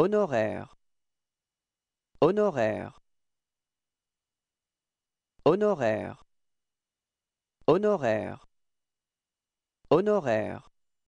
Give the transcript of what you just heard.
honoraire honoraire honoraire honoraire honoraire